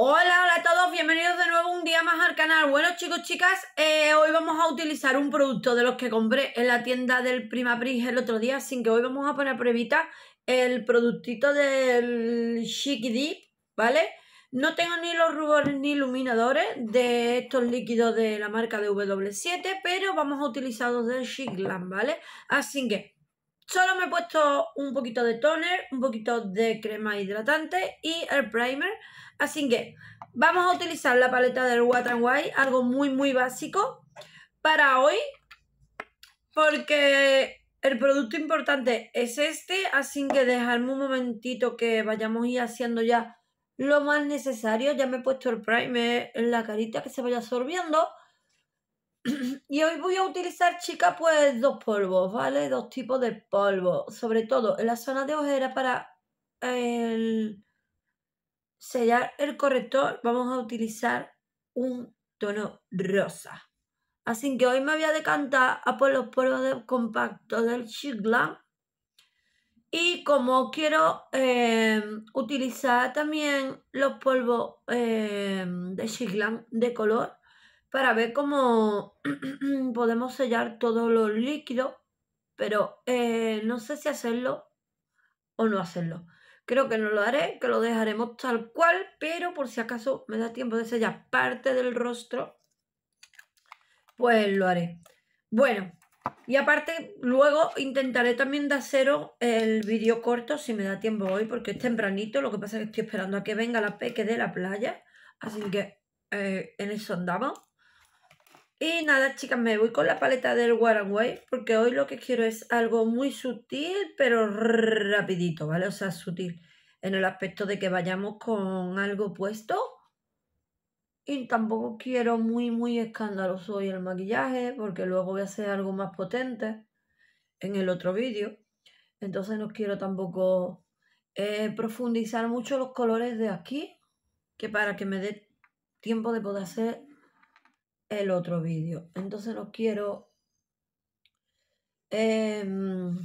Hola, hola a todos, bienvenidos de nuevo un día más al canal. Bueno chicos, chicas, eh, hoy vamos a utilizar un producto de los que compré en la tienda del Primapris el otro día, sin que hoy vamos a poner a el productito del Chic Deep, ¿vale? No tengo ni los rubores ni iluminadores de estos líquidos de la marca de W7, pero vamos a utilizar los de glam, ¿vale? Así que solo me he puesto un poquito de toner, un poquito de crema hidratante y el primer. Así que vamos a utilizar la paleta del Wet n algo muy muy básico para hoy, porque el producto importante es este, así que dejadme un momentito que vayamos a ir haciendo ya lo más necesario. Ya me he puesto el primer en la carita que se vaya absorbiendo. Y hoy voy a utilizar, chicas, pues dos polvos, ¿vale? Dos tipos de polvo, sobre todo en la zona de ojera para el sellar el corrector vamos a utilizar un tono rosa. Así que hoy me voy a decantar a por los polvos de compacto del shiglan Y como quiero eh, utilizar también los polvos eh, de shiglan de color para ver cómo podemos sellar todos los líquidos, pero eh, no sé si hacerlo o no hacerlo. Creo que no lo haré, que lo dejaremos tal cual, pero por si acaso me da tiempo de sellar parte del rostro, pues lo haré. Bueno, y aparte luego intentaré también de haceros el vídeo corto si me da tiempo hoy, porque es tempranito, lo que pasa es que estoy esperando a que venga la peque de la playa, así que eh, en eso andamos. Y nada, chicas, me voy con la paleta del and Wave porque hoy lo que quiero es algo muy sutil, pero rapidito, ¿vale? O sea, sutil en el aspecto de que vayamos con algo puesto. Y tampoco quiero muy, muy escandaloso hoy el maquillaje porque luego voy a hacer algo más potente en el otro vídeo. Entonces no quiero tampoco eh, profundizar mucho los colores de aquí, que para que me dé tiempo de poder hacer el otro vídeo. Entonces no quiero em,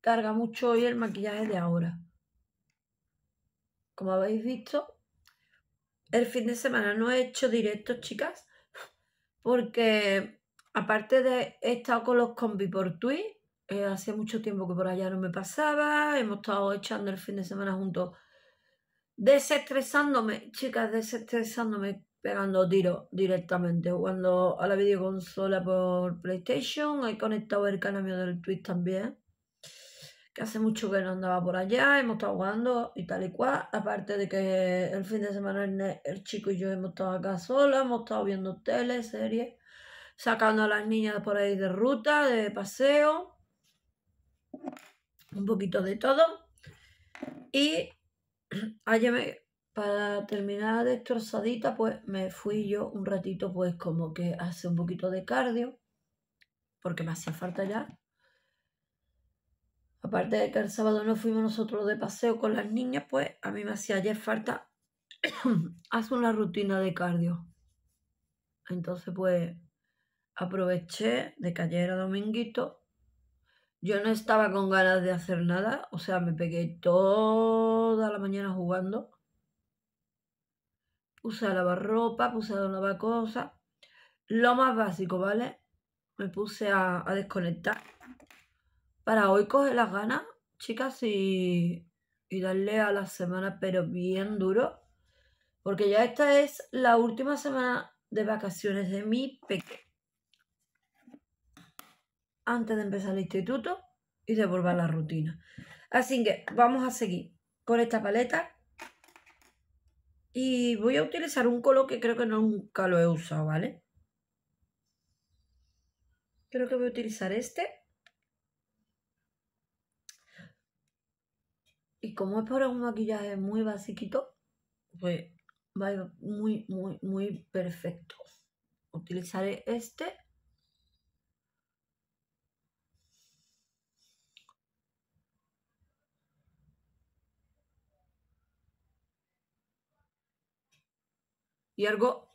carga mucho hoy el maquillaje de ahora. Como habéis visto, el fin de semana no he hecho directos, chicas, porque aparte de he estado con los combi por Twitch, eh, hace mucho tiempo que por allá no me pasaba, hemos estado echando el fin de semana juntos, desestresándome, chicas, desestresándome pegando tiros directamente. Jugando a la videoconsola por PlayStation. He conectado el canal del Twitch también. Que hace mucho que no andaba por allá. Hemos estado jugando y tal y cual. Aparte de que el fin de semana el, chico y yo hemos estado acá solos. Hemos estado viendo tele, series. Sacando a las niñas por ahí de ruta, de paseo. Un poquito de todo. Y ayer me, para terminar destrozadita, pues me fui yo un ratito, pues como que hace un poquito de cardio, porque me hacía falta ya. Aparte de que el sábado no fuimos nosotros de paseo con las niñas, pues a mí me hacía ya falta hacer una rutina de cardio. Entonces, pues aproveché de que ayer era dominguito. Yo no estaba con ganas de hacer nada, o sea, me pegué toda la mañana jugando a lavar ropa, puse a lavar cosas. Lo más básico, ¿vale? Me puse a, desconectar. Para hoy coger las ganas, chicas, y, y darle a la semana, pero bien duro. Porque ya esta es la última semana de vacaciones de mi pequeño. Antes de empezar el instituto y de volver a la rutina. Así que vamos a seguir con esta paleta y voy a utilizar un color que creo que nunca lo he usado, ¿vale? Creo que voy a utilizar este. Y como es para un maquillaje muy basiquito, pues va muy, muy, muy perfecto. Utilizaré este y algo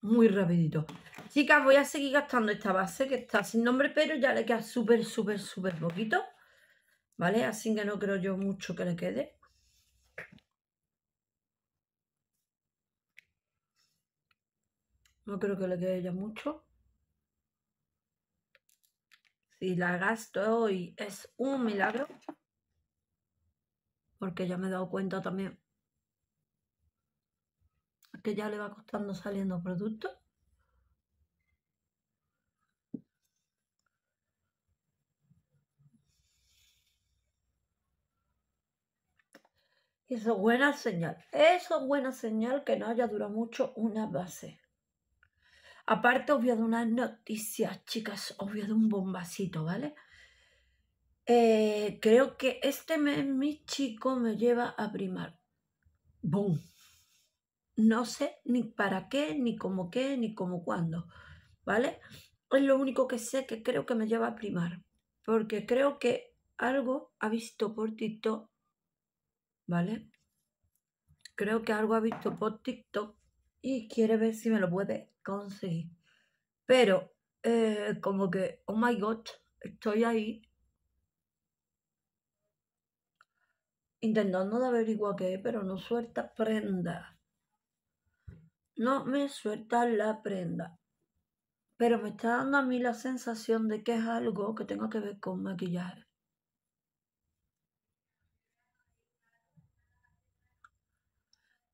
muy rapidito. Chicas, voy a seguir gastando esta base que está sin nombre, pero ya le queda súper, súper, súper poquito. ¿Vale? Así que no creo yo mucho que le quede. No creo que le quede ya mucho. Si la gasto hoy es un milagro. Porque ya me he dado cuenta también que ya le va costando saliendo producto. Eso es buena señal. Eso es buena señal que no haya durado mucho una base. Aparte os voy a unas noticias, chicas. Os voy a un bombacito, ¿vale? Eh, creo que este mes mi chico me lleva a primar. ¡Boom! no sé ni para qué, ni cómo qué, ni cómo cuándo, ¿vale? Es lo único que sé que creo que me lleva a primar, porque creo que algo ha visto por TikTok, ¿vale? Creo que algo ha visto por TikTok y quiere ver si me lo puede conseguir. Pero, eh, como que, oh my god, estoy ahí intentando de averiguar qué, pero no suelta prenda no me suelta la prenda. Pero me está dando a mí la sensación de que es algo que tenga que ver con maquillaje.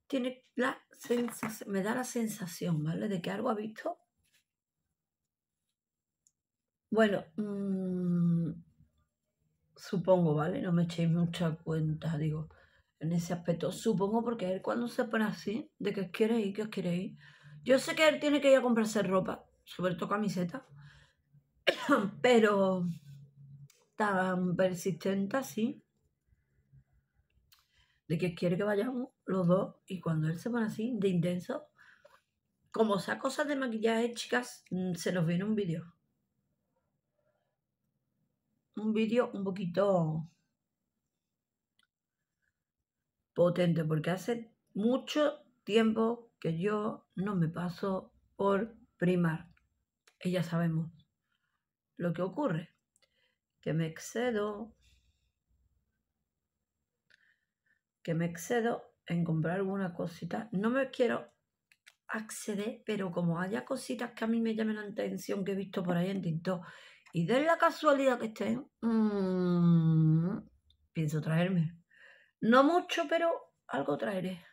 Tiene la sensación, me da la sensación, ¿vale? De que algo ha visto. Bueno, mm, supongo, ¿vale? No me echéis mucha cuenta, digo en ese aspecto. Supongo porque él cuando se pone así, de que quiere ir, que os quiere ir. Yo sé que él tiene que ir a comprarse ropa, sobre todo camiseta, pero tan persistente así, de que quiere que vayamos los dos, y cuando él se pone así, de intenso, como sea cosas de maquillaje, chicas, mm, se nos viene un vídeo. Un vídeo un poquito potente, porque hace mucho tiempo que yo no me paso por primar. Y ya sabemos lo que ocurre, que me excedo, que me excedo en comprar alguna cosita. No me quiero acceder, pero como haya cositas que a mí me llamen la atención que he visto por ahí en TikTok y de la casualidad que estén, mm, pienso traerme. No mucho, pero algo traeré.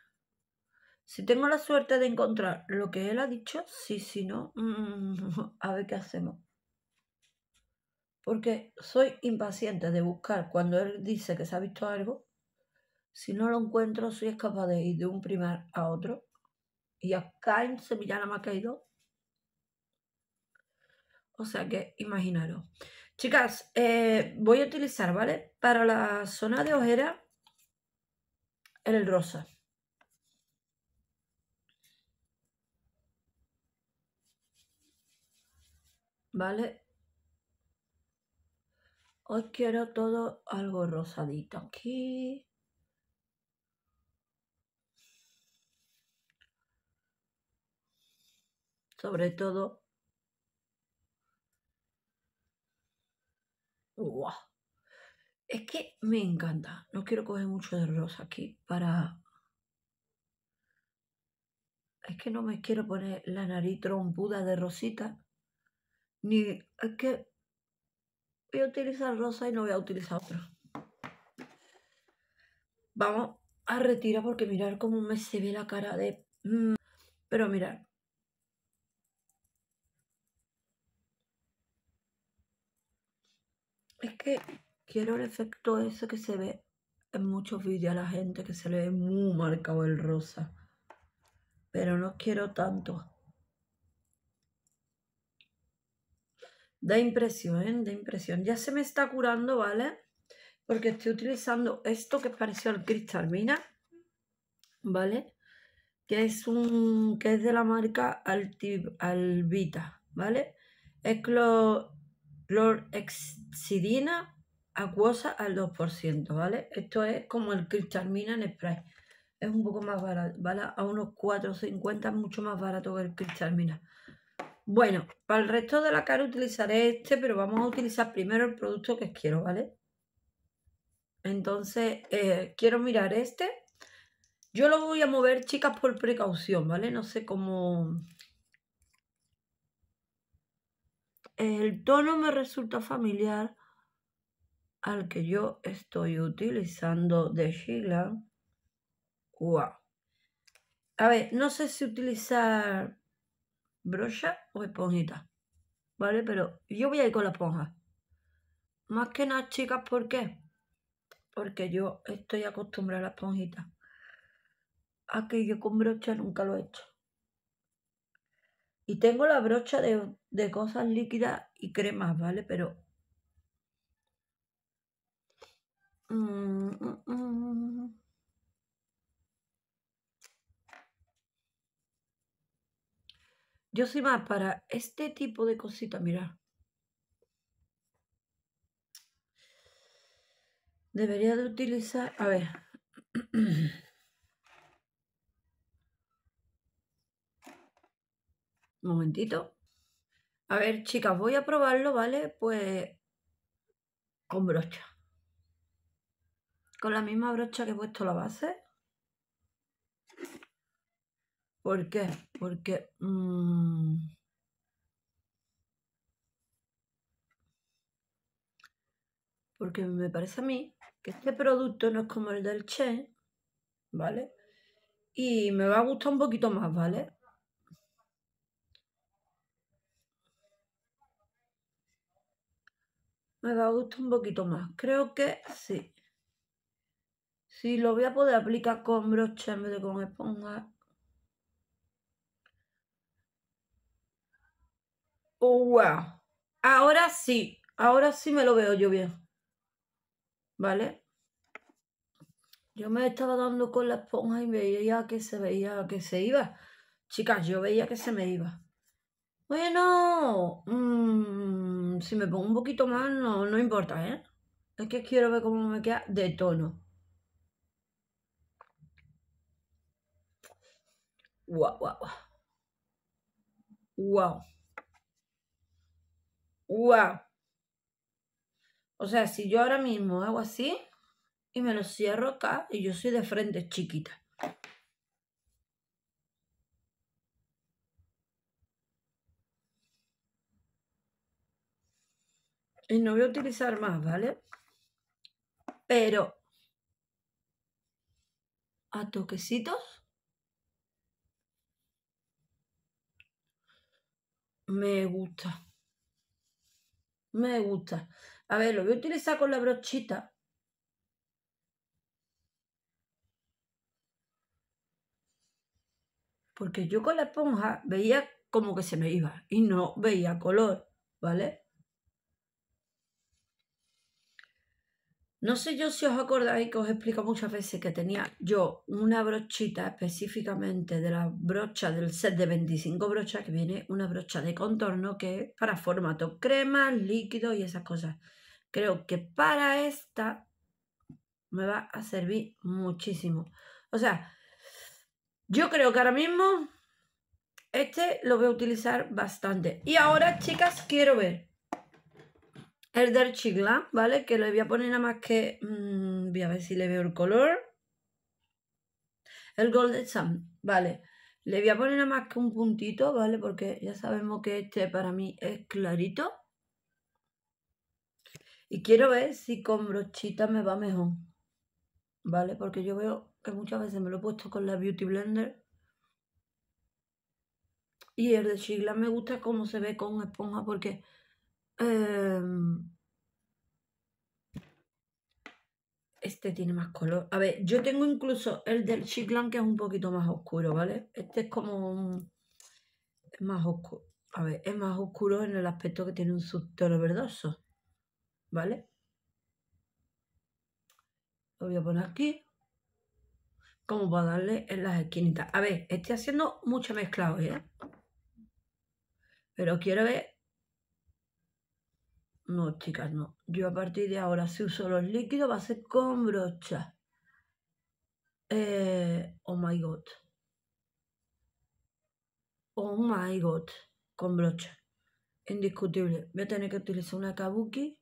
Si tengo la suerte de encontrar lo que él ha dicho, sí, si no, mm, a ver qué hacemos. Porque soy impaciente de buscar cuando él dice que se ha visto algo. Si no lo encuentro, soy capaz de ir de un primer a otro. Y acá en Semillana me ha caído. O sea que imaginaros. Chicas, eh, voy a utilizar, ¿vale? Para la zona de ojera el rosa. ¿Vale? Hoy quiero todo algo rosadito aquí. Sobre todo... ¡Guau! Es que me encanta. No quiero coger mucho de rosa aquí para... Es que no me quiero poner la nariz trompuda de rosita. Ni... Es que voy a utilizar rosa y no voy a utilizar otra. Vamos a retirar porque mirar cómo me se ve la cara de... Mm, pero mirar. Es que quiero el efecto ese que se ve en muchos vídeos a la gente, que se le ve muy marcado el rosa. Pero no quiero tanto. Da impresión, ¿eh? da impresión. Ya se me está curando, ¿vale? Porque estoy utilizando esto que es parecido al cristal ¿vale? Que es un que es de la marca Alvita, ¿vale? Es clor, clorexidina acuosa al 2%, ¿vale? Esto es como el Cristalmina en spray. Es un poco más barato, ¿vale? A unos 4,50 mucho más barato que el Cristalmina. Bueno, para el resto de la cara utilizaré este, pero vamos a utilizar primero el producto que quiero, ¿vale? Entonces, eh, quiero mirar este. Yo lo voy a mover, chicas, por precaución, ¿vale? No sé cómo... El tono me resulta familiar al que yo estoy utilizando de Sheila. Wow. A ver, no sé si utilizar brocha o esponjita, ¿vale? Pero yo voy a ir con la esponja. Más que nada, chicas, ¿por qué? Porque yo estoy acostumbrada a la esponjita. Aquí yo con brocha nunca lo he hecho. Y tengo la brocha de, de cosas líquidas y cremas, ¿vale? Pero Mm, mm, mm. Yo soy más para este tipo de cositas, mira. Debería de utilizar, a ver. Un momentito. A ver, chicas, voy a probarlo, ¿vale? Pues con brocha con la misma brocha que he puesto la base. ¿Por qué? Porque... Mm, porque me parece a mí que este producto no es como el del Che, ¿vale? Y me va a gustar un poquito más, ¿vale? Me va a gustar un poquito más. Creo que sí si lo voy a poder aplicar con brocha en vez de con esponja. wow. Ahora sí, ahora sí me lo veo yo bien. ¿Vale? Yo me estaba dando con la esponja y veía que se veía que se iba. Chicas, yo veía que se me iba. Bueno, mm, si me pongo un poquito más, no, no importa, ¿eh? Es que quiero ver cómo me queda de tono. Wow, wow, wow. Wow. O sea, si yo ahora mismo hago así y me lo cierro acá y yo soy de frente chiquita. Y no voy a utilizar más, ¿vale? Pero a toquecitos Me gusta. Me gusta. A ver, lo voy a utilizar con la brochita. Porque yo con la esponja veía como que se me iba y no veía color, ¿vale? No sé yo si os acordáis que os explico muchas veces que tenía yo una brochita específicamente de la brocha del set de 25 brochas que viene una brocha de contorno que es para formato crema, líquido y esas cosas. Creo que para esta me va a servir muchísimo. O sea, yo creo que ahora mismo este lo voy a utilizar bastante. Y ahora, chicas, quiero ver el del chigla, ¿vale? Que le voy a poner nada más que... Mm, voy a ver si le veo el color. El Golden Sun, ¿vale? Le voy a poner nada más que un puntito, ¿vale? Porque ya sabemos que este para mí es clarito. Y quiero ver si con brochita me va mejor. ¿Vale? Porque yo veo que muchas veces me lo he puesto con la Beauty Blender. Y el de Chigla me gusta cómo se ve con esponja porque Em, este tiene más color. A ver, yo tengo incluso el del Chiclan que es un poquito más oscuro, ¿vale? Este es como Es más oscuro. A ver, es más oscuro en el aspecto que tiene un subtono verdoso, ¿vale? Lo voy a poner aquí. Como para darle en las esquinitas. A ver, estoy haciendo mucha mezcla hoy, ¿eh? Pero quiero ver no, chicas, no. Yo a partir de ahora, si uso los líquidos, va a ser con brocha. Eh, oh my god. Oh my god. Con brocha. Indiscutible. Voy a tener que utilizar una kabuki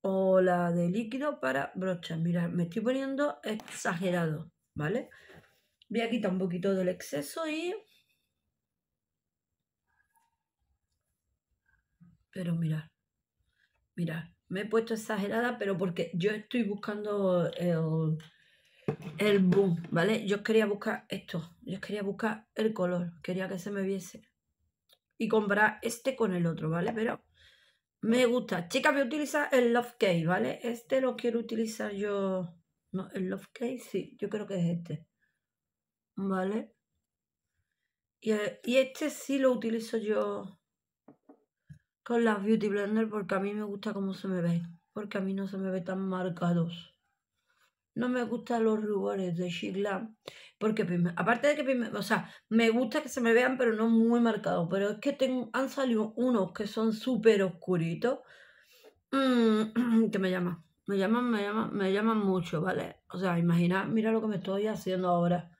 o la de líquido para brocha. Mirad, me estoy poniendo exagerado, ¿vale? Voy a quitar un poquito del exceso y... Pero mirad. Mira, me he puesto exagerada, pero porque yo estoy buscando el, boom, ¿vale? Yo quería buscar esto, yo quería buscar el color, quería que se me viese. Y comprar este con el otro, ¿vale? Pero me gusta. Chicas, voy a utilizar el Love case, ¿vale? Este lo quiero utilizar yo... No, el Love case, sí, yo creo que es este. ¿Vale? Y, eh, y este sí lo utilizo yo con las Beauty Blender porque a mí me gusta cómo se me ven. Porque a mí no se me ven tan marcados. No me gustan los rubores de Shiglam. Porque aparte de que, o sea, me gusta que se me vean, pero no muy marcados. Pero es que han salido unos que son súper oscuritos. Mm, que me llaman, me llaman, me llaman, me llaman mucho, ¿vale? O sea, imagina, mira lo que me estoy haciendo ahora.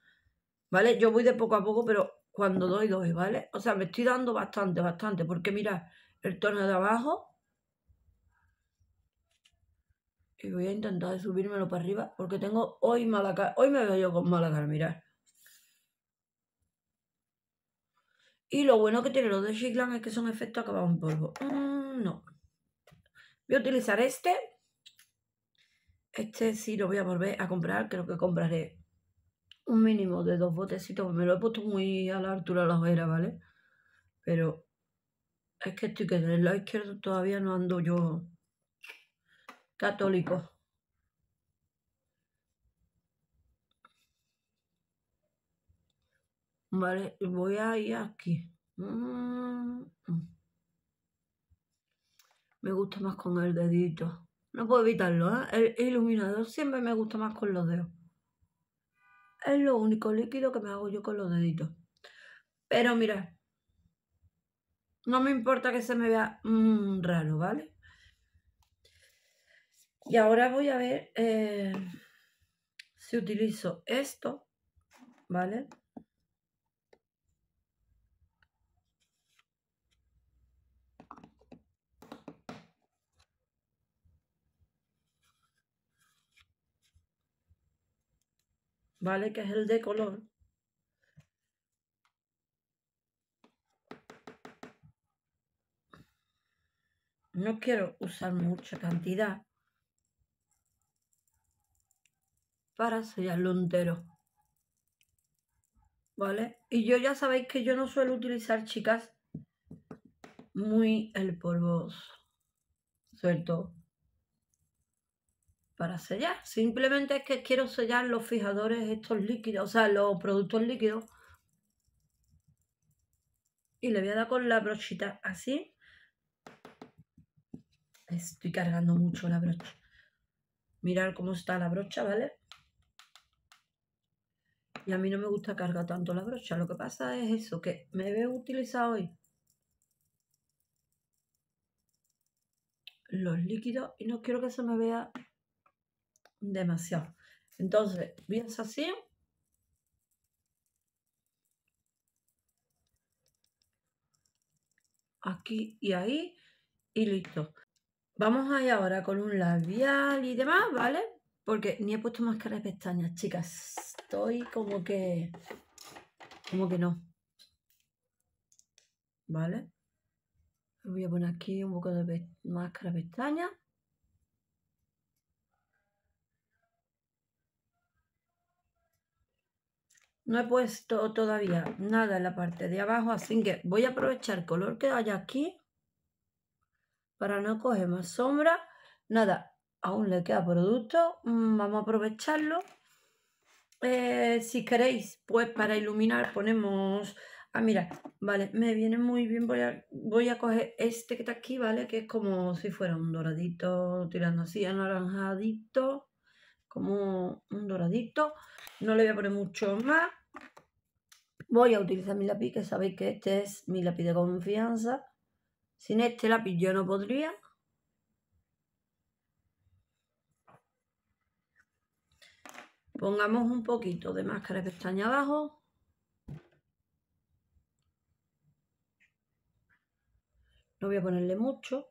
¿Vale? Yo voy de poco a poco, pero cuando doy, doy, ¿vale? O sea, me estoy dando bastante, bastante, porque mira, el tono de abajo. Y voy a intentar subírmelo para arriba porque tengo hoy mala cara. Hoy me veo yo con mala cara, mirar. Y lo bueno que tiene los de Chiclan es que son efectos acabados en polvo. Mm, no. Voy a utilizar este. Este sí lo voy a volver a comprar. Creo que compraré un mínimo de dos botecitos. Me lo he puesto muy a la altura la ojera, ¿vale? Pero es que estoy que del lado izquierdo todavía no ando yo católico. Vale, voy a ir aquí. Mm. Me gusta más con el dedito. No puedo evitarlo, ¿eh? El iluminador siempre me gusta más con los dedos. Es lo único líquido que me hago yo con los deditos. Pero mira, no me importa que se me vea mm, raro, ¿vale? Y ahora voy a ver eh, si utilizo esto, ¿vale? ¿Vale? Que es el de color. No quiero usar mucha cantidad para sellarlo entero. ¿Vale? Y yo ya sabéis que yo no suelo utilizar, chicas, muy el polvo suelto para sellar. Simplemente es que quiero sellar los fijadores estos líquidos, o sea, los productos líquidos. Y le voy a dar con la brochita así. Estoy cargando mucho la brocha. mirad cómo está la brocha, ¿vale? Y a mí no me gusta cargar tanto la brocha. Lo que pasa es eso, que me veo utilizado hoy los líquidos y no quiero que se me vea demasiado. Entonces, bien así. Aquí y ahí. Y listo. Vamos a ir ahora con un labial y demás, ¿vale? Porque ni he puesto máscara de pestañas, chicas. Estoy como que... Como que no. ¿Vale? Voy a poner aquí un poco de máscara de pestañas. No he puesto todavía nada en la parte de abajo, así que voy a aprovechar el color que hay aquí para no coger más sombra. Nada, aún le queda producto, mm, vamos a aprovecharlo. Eh, si queréis, pues para iluminar ponemos... Ah, mira, vale, me viene muy bien, voy a, voy a coger este que está aquí, ¿vale? Que es como si fuera un doradito, tirando así, anaranjadito, como un doradito. No le voy a poner mucho más. Voy a utilizar mi lápiz, que sabéis que este es mi lápiz de confianza. Sin este lápiz yo no podría. Pongamos un poquito de máscara pestaña abajo. No voy a ponerle mucho.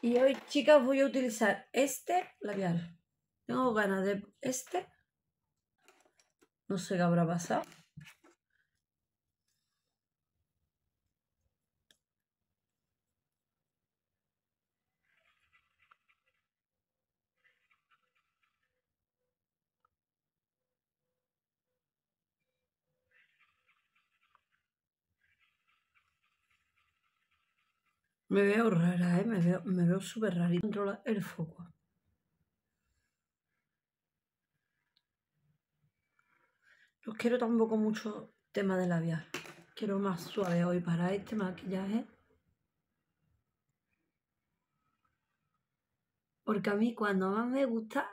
Y hoy, chicas, voy a utilizar este labial. Tengo ganas de este no sé qué habrá pasado. Me veo rara, ¿eh? Me veo, me veo súper rara y controla el foco. No pues quiero tampoco mucho tema de labial. Quiero más suave hoy para este maquillaje. Porque a mí cuando más me gusta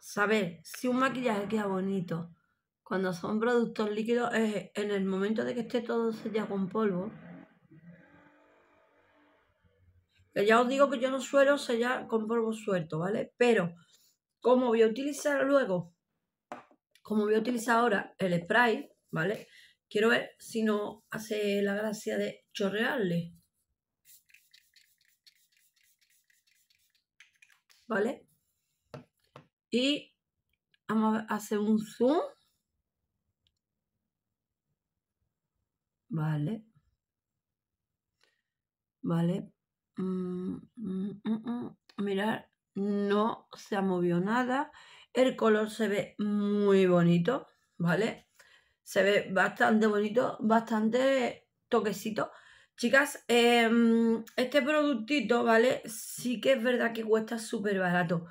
saber si un maquillaje queda bonito cuando son productos líquidos es en el momento de que esté todo sellado con polvo. Que ya os digo que yo no suelo sellar con polvo suelto, ¿vale? Pero como voy a utilizar luego como voy a utilizar ahora el spray, ¿vale? Quiero ver si no hace la gracia de chorrearle. ¿Vale? Y vamos a hacer un zoom. Vale. Vale. Mm, mm, mm, mirar, no se ha movido nada. El color se ve muy bonito, ¿vale? Se ve bastante bonito, bastante toquecito. Chicas, em, este productito, ¿vale? Sí que es verdad que cuesta súper barato.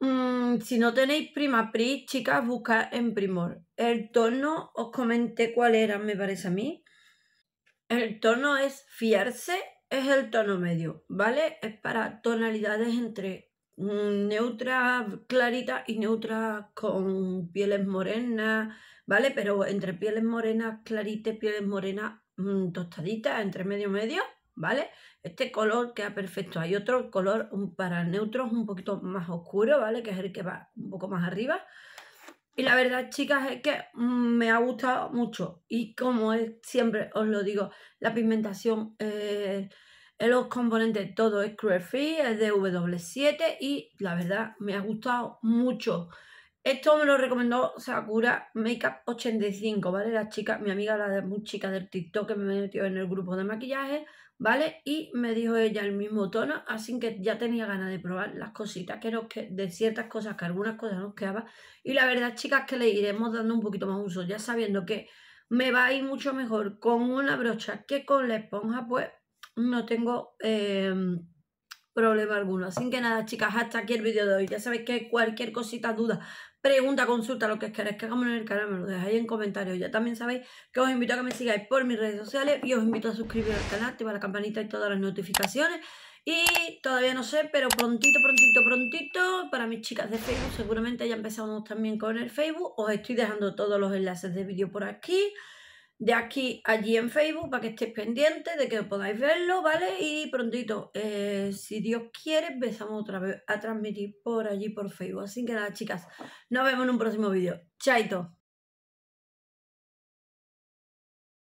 Mm, si no tenéis Primapris, chicas, buscad en Primor. El tono, os comenté cuál era, me parece a mí. El tono es fiarse, es el tono medio, ¿vale? Es para tonalidades entre Mm, neutra clarita y neutra con pieles morenas, ¿vale? Pero entre pieles morenas claritas, pieles morenas mm, tostaditas, entre medio medio, ¿vale? Este color queda perfecto. Hay otro color para neutros un poquito más oscuro, ¿vale? Que es el que va un poco más arriba. Y la verdad, chicas, es que mm, me ha gustado mucho. Y como es, siempre os lo digo, la pigmentación eh, los componentes todo es Free, es de W7 y la verdad me ha gustado mucho. Esto me lo recomendó Sakura Makeup 85, ¿vale? La chica, mi amiga, la de, chica del TikTok que me metió en el grupo de maquillaje, ¿vale? Y me dijo ella el mismo tono, así que ya tenía ganas de probar las cositas que nos que, de ciertas cosas, que algunas cosas nos quedaban. Y la verdad, chicas, que le iremos dando un poquito más uso, ya sabiendo que me va a ir mucho mejor con una brocha que con la esponja, pues no tengo em, problema alguno. Así que nada, chicas, hasta aquí el vídeo de hoy. Ya sabéis que cualquier cosita, duda, pregunta, consulta, lo que queráis que hagamos en el canal, me lo dejáis en comentarios. Ya también sabéis que os invito a que me sigáis por mis redes sociales y os invito a suscribiros al canal, activar la campanita y todas las notificaciones. Y todavía no sé, pero prontito, prontito, prontito, para mis chicas de Facebook, seguramente ya empezamos también con el Facebook. Os estoy dejando todos los enlaces de vídeo por aquí de aquí allí en Facebook para que estéis pendientes de que podáis verlo, ¿vale? Y prontito, eh, si Dios quiere, empezamos otra vez a transmitir por allí por Facebook. Así que nada, chicas, nos vemos en un próximo vídeo. Chaito.